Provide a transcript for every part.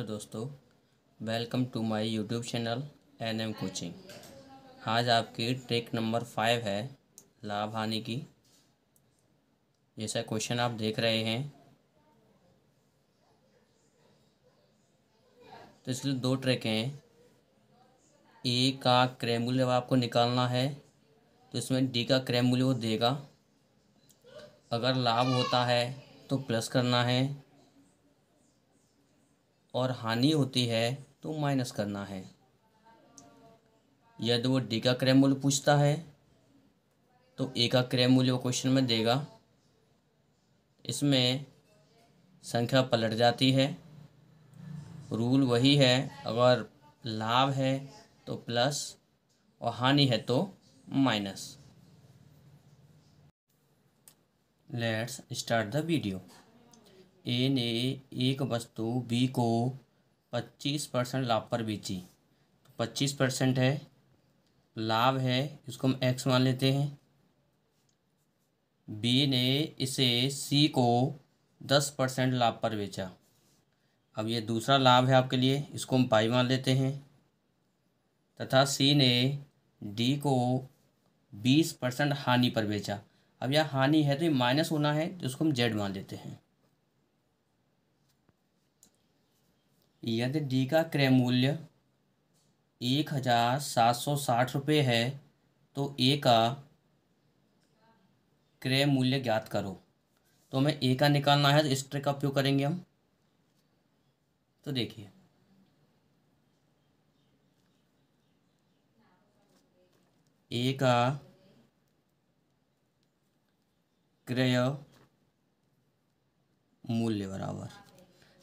hello दोस्तों welcome to my YouTube channel N M coaching आज आपकी ट्रिक नंबर फाइव है लाभ हानि की जैसा क्वेश्चन आप देख रहे हैं तो इसलिए दो ट्रिक हैं ए का क्रय मूल्य आपको निकालना है तो इसमें डी का क्रय मूल्य वो देगा अगर लाभ होता है तो प्लस करना है और हानि होती है तो माइनस करना है यदि वो डी का क्रय मूल्य पूछता है तो ए का क्रय मूल्य वो क्वेश्चन में देगा इसमें संख्या पलट जाती है रूल वही है अगर लाभ है तो प्लस और हानि है तो minus let's start the video A ने एक वस्तु बी को पच्चीस परसेंट लाभ पर बेची तो पच्चीस परसेंट है लाभ है इसको हम एक्स मान लेते हैं बी ने इसे सी को दस परसेंट लाभ पर बेचा अब ये दूसरा लाभ है आपके लिए इसको हम पाई मान लेते हैं तथा सी ने डी को बीस परसेंट हानि पर बेचा अब यह हानि है तो ये माइनस होना है तो इसको हम जेड मान लेते हैं यदि डी का क्रय मूल्य एक हज़ार सात सौ साठ रुपये है तो ए का क्रय मूल्य ज्ञात करो तो हमें ए का निकालना है तो इस ट्रिक का उपयोग करेंगे हम तो देखिए ए का क्रय मूल्य बराबर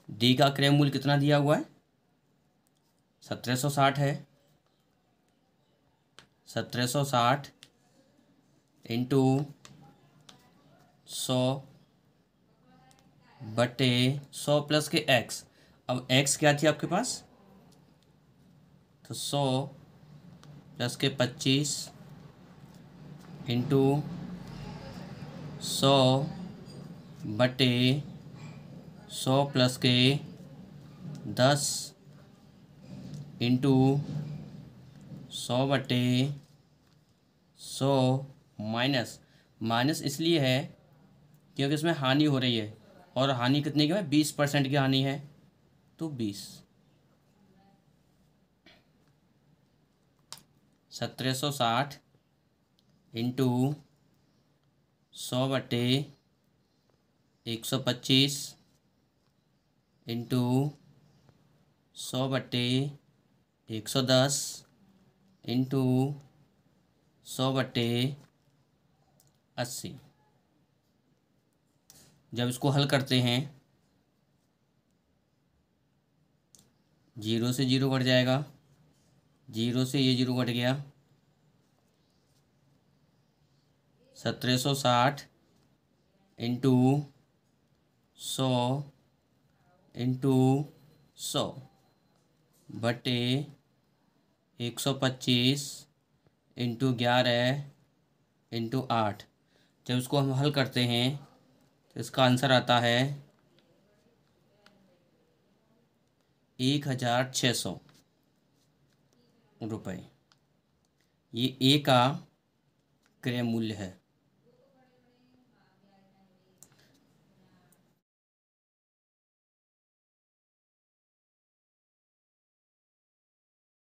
डी का क्रय मूल्य कितना दिया हुआ है सत्रह सौ साठ है सत्रह सौ साठ इंटू सौ बटे सौ प्लस के एक्स अब एक्स क्या थी आपके पास तो सौ प्लस के पच्चीस इंटू सौ बटे सौ प्लस के दस इंटू सौ बटे सौ माइनस माइनस इसलिए है क्योंकि इसमें हानि हो रही है और हानि कितने की है बीस परसेंट की हानि है तो बीस सत्रह सौ साठ इंटू सौ बटे एक सौ पच्चीस इंटू सौ बटे एक सौ दस इंटू सौ बटे अस्सी जब इसको हल करते हैं जीरो से जीरो कट जाएगा जीरो से ये जीरो कट गया सत्रह सौ साठ इंटू सौ इंटू सौ बटे एक सौ पच्चीस इंटू ग्यारह इंटू आठ जब इसको हम हल करते हैं तो इसका आंसर आता है एक हज़ार छः सौ रुपये ये ए का क्रय मूल्य है